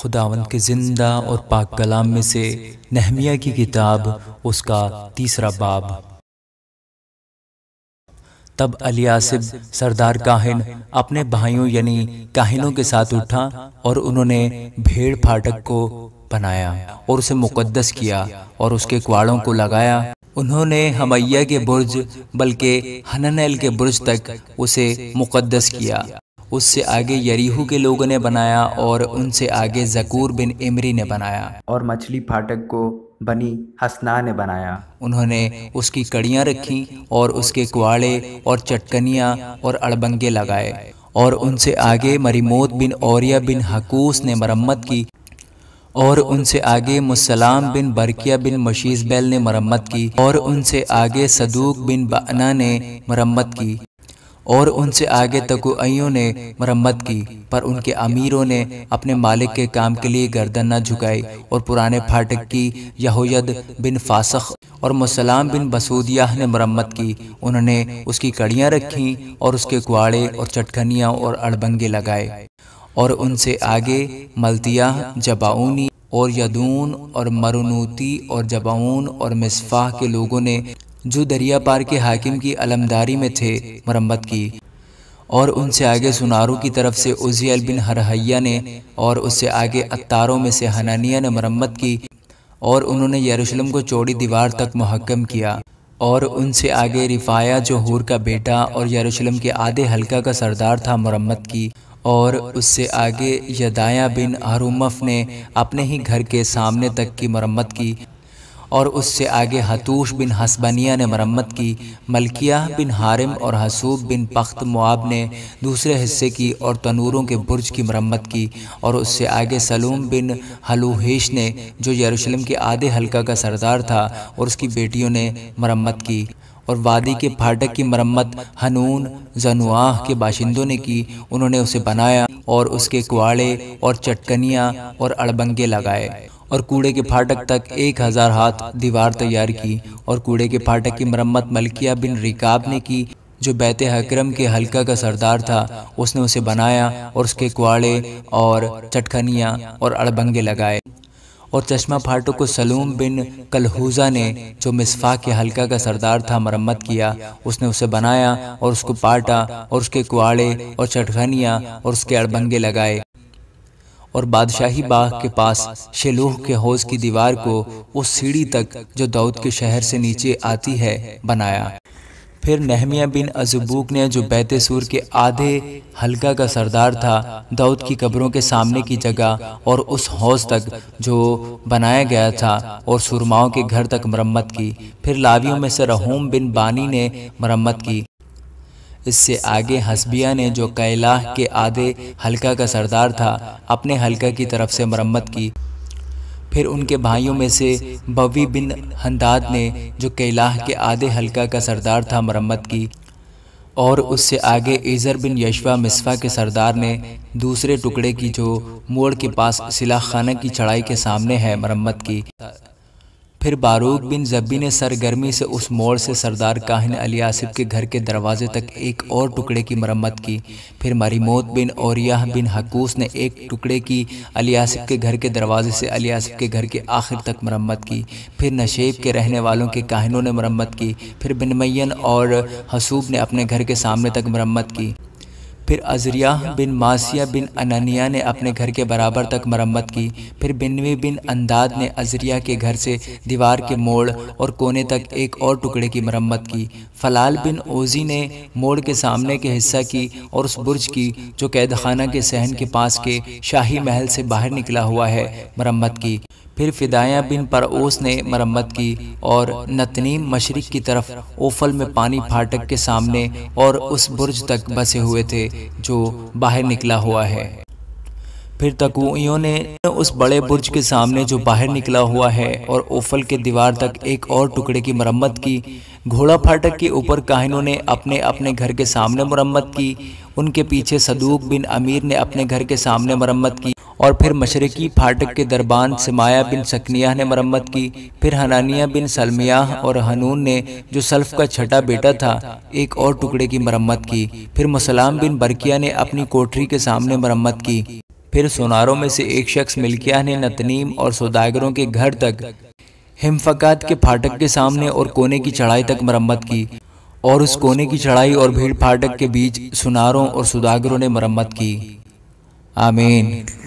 खुदावन के ज़िंदा और पाक कलाम में से नहमिया की किताब उसका तीसरा बाब तब अलियासिब सरदार काहिन अपने भाइयों यानी काहिनों के साथ उठा और उन्होंने भेड़ फाटक को बनाया और उसे मुकद्दस किया और उसके क्वाड़ों को लगाया उन्होंने हमैया के बुर्ज बल्कि हननेल के बुर्ज तक उसे मुकद्दस किया उससे आगे यरीहू के लोगों ने बनाया और उनसे आगे जकूर बिन इमरी ने बनाया और मछली फाटक को बनी हसना ने बनाया उन्होंने उसकी कड़ियाँ रखी और उसके कुआड़े और चटकनियाँ और अड़बंगे लगाए और उनसे आगे मरीमोत बिन औरिया बिन हकूस ने मरम्मत की और उनसे आगे मुसलाम बिन बरकिया बिन मशीस बैल ने मरम्मत की और उनसे आगे सदूक बिन बना ने मरम्मत की और उनसे आगे तक ने मरम्मत की पर उनके अमीरों ने अपने मालिक के काम के लिए गर्दन न झुकाई और पुराने फाटक की यहोयद बिन फासख और मुसलाम बिन बसूदिया ने मरम्मत की उन्होंने उसकी कड़ियाँ रखी और उसके कुआड़े और चटखनियाँ और अड़बंगे लगाए और उनसे आगे मलतिया जबाउनी और यदून और मरुनूती और जबाउन और मिसफाह के लोगों ने जो दरिया पार के हाकिम की अलमदारी में थे मरम्मत की और उनसे आगे सुनारों की तरफ से उजियल बिन हरहैया ने और उससे आगे अतारों में से हनानिया ने मरम्मत की और उन्होंने यरूशलेम को चौड़ी दीवार तक महकम किया और उनसे आगे रिफाया जो हूर का बेटा और यरूशलेम के आधे हल्का का सरदार था मरम्मत की और उससे आगे यदाया बिन हरुमफ ने अपने ही घर के सामने तक की मरम्मत की और उससे आगे हतूश बिन हसबनिया ने मरम्मत की मलकिया बिन हारिम और हसूब बिन पख्त मुआब ने दूसरे हिस्से की और तनूरों के बुर्ज की मरम्मत की और उससे आगे सलूम बिन हलूहेश ने जो यरूशलेम के आधे हलका का सरदार था और उसकी बेटियों ने मरम्मत की और वादी के फाटक की मरम्मत हनून जनुआह के बाशिंदों ने की उन्होंने उसे बनाया और उसके कुआड़े और चटकनियाँ और अड़बंगे लगाए और कूड़े के फाटक तक एक हज़ार हाथ दीवार तैयार की और कूड़े के फाटक की मरम्मत मलकिया बिन रिकाब ने की जो बैत हक्रम के हलका का सरदार था उसने उसे बनाया और उसके कुआड़े और चटखनिया और अड़बंगे लगाए और चश्मा फाटो को सलूम बिन कलहूजा ने जो मिसफा के हलका का सरदार था मरम्मत किया उसने उसे बनाया और उसको पाटा और उसके कुआड़े और चटखनिया और उसके अड़बंगे लगाए और बादशाही बाग के पास शेलोह के हौज की दीवार को उस सीढ़ी तक जो दाऊद के शहर से नीचे आती है बनाया फिर नहमिया बिन अजबूक ने जो बैत सूर के आधे हल्का का सरदार था दाऊद की कब्रों के सामने की जगह और उस हौज तक जो बनाया गया था और सुरमाओं के घर तक मरम्मत की फिर लावियों में से रहूम बिन बानी ने मरम्मत की इससे आगे हसबिया ने जो कैलाह के आधे हल्का का सरदार था अपने हल्का की तरफ से मरम्मत की फिर उनके भाइयों में से बवी बिन हंदाद ने जो कैलाह के आधे हल्का का सरदार था मरम्मत की और उससे आगे ईज़र बिन यशवा मिसफा के सरदार ने दूसरे टुकड़े की जो मोड़ के पास सिलाखाना की चढ़ाई के सामने है मरम्मत की फिर बारूक बिन जब्बी ने सरगर्मी से उस मोड़ से सरदार काहिन अली आसिफ के घर के दरवाजे तक एक और टुकड़े की मरम्मत की फिर मरीमोत बिन औरिया बिन हकूस ने एक टुकड़े की अली आसिफ के घर के दरवाजे से अली आसिफ के घर के आखिर तक मरम्मत की फिर नशेब के रहने वालों के काहिनों ने मरम्मत की फिर बिनमैन और हसूब ने अपने घर के सामने तक मरम्मत की फिर अजरिया बिन मासिया बिन अननिया ने अपने घर के बराबर तक मरम्मत की फिर बिनवी बिन अंदाद ने अजरिया के घर से दीवार के मोड़ और कोने तक एक और टुकड़े की मरम्मत की फलाल बिन ओजी ने मोड़ के सामने के हिस्सा की और उस बुर्ज की जो कैदखाना के सहन के पास के शाही महल से बाहर निकला हुआ है मरम्मत की फिर फ़िदाया बिन परओस ने मरम्मत की और नतनीम मशरक़ की तरफ ओफल में पानी फाटक के सामने और उस बुर्ज तक बसे हुए थे जो बाहर निकला हुआ है फिर तकुओं ने उस बड़े बुर्ज के सामने जो बाहर निकला हुआ है और ओफल के दीवार तक एक और टुकड़े की मरम्मत की घोड़ा फाटक के ऊपर काहिनों ने अपने अपने घर के सामने मरम्मत की उनके पीछे सदूक बिन अमीर ने अपने घर के सामने मरम्मत की और फिर मशरकी फाटक के दरबान समाया बिन सकनिया ने मरम्मत की फिर हनानिया बिन सलमिया और हनून ने जो सल्फ का छठा बेटा था एक और टुकड़े की मरम्मत की फिर मसलाम बिन बरकिया ने अपनी कोठरी के सामने मरम्मत की फिर सोनारों में से एक शख्स मिल्किया ने नतनीम और सौदागरों के घर तक हिमफकात के फाटक के सामने और कोने की चढ़ाई तक मरम्मत की और उस कोने की चढ़ाई और भीड़ फाटक के बीच सुनारों और सुदागरों ने मरम्मत की आमीन